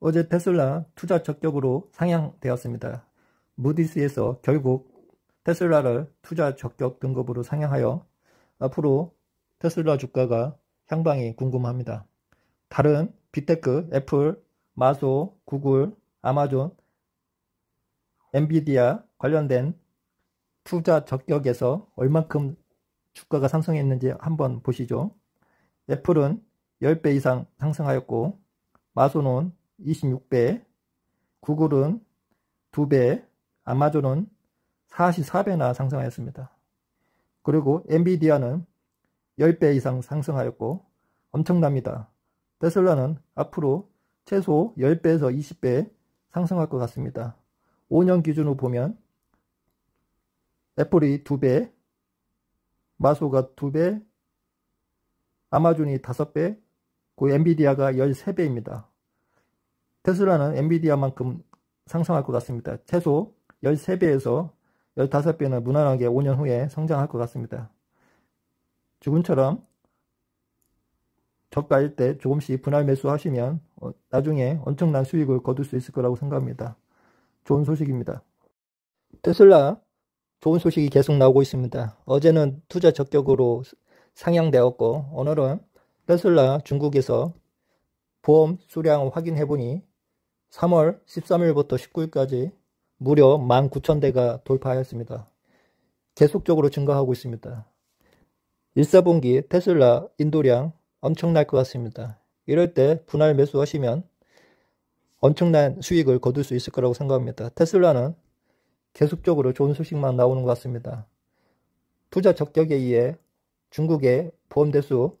어제 테슬라 투자 적격으로 상향되었습니다. 무디스에서 결국 테슬라를 투자 적격 등급으로 상향하여 앞으로 테슬라 주가가 향방이 궁금합니다. 다른 비테크, 애플, 마소, 구글, 아마존, 엔비디아 관련된 투자 적격에서 얼만큼 주가가 상승했는지 한번 보시죠. 애플은 10배 이상 상승하였고 마소는 26배, 구글은 2배, 아마존은 44배나 상승하였습니다. 그리고 엔비디아는 10배 이상 상승하였고 엄청납니다. 테슬라는 앞으로 최소 10배에서 20배 상승할 것 같습니다. 5년 기준으로 보면 애플이 2배, 마소가 2배, 아마존이 5배, 그 엔비디아가 13배입니다. 테슬라는 엔비디아만큼 상승할 것 같습니다. 최소 13배에서 15배는 무난하게 5년 후에 성장할 것 같습니다. 주군처럼 저가일 때 조금씩 분할 매수하시면 어, 나중에 엄청난 수익을 거둘 수 있을 거라고 생각합니다. 좋은 소식입니다. 테슬라 좋은 소식이 계속 나오고 있습니다. 어제는 투자 적격으로 상향되었고 오늘은 테슬라 중국에서 보험 수량 확인해보니 3월 13일부터 19일까지 무려 19,000대가 돌파하였습니다. 계속적으로 증가하고 있습니다. 1사분기 테슬라 인도량 엄청날 것 같습니다. 이럴 때 분할 매수하시면 엄청난 수익을 거둘 수 있을 거라고 생각합니다. 테슬라는 계속적으로 좋은 소식만 나오는 것 같습니다. 투자 적격에 의해 중국의 보험 대수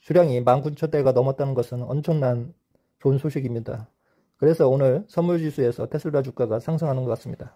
수량이 19,000대가 넘었다는 것은 엄청난 좋은 소식입니다. 그래서 오늘 선물지수에서 테슬라 주가가 상승하는 것 같습니다.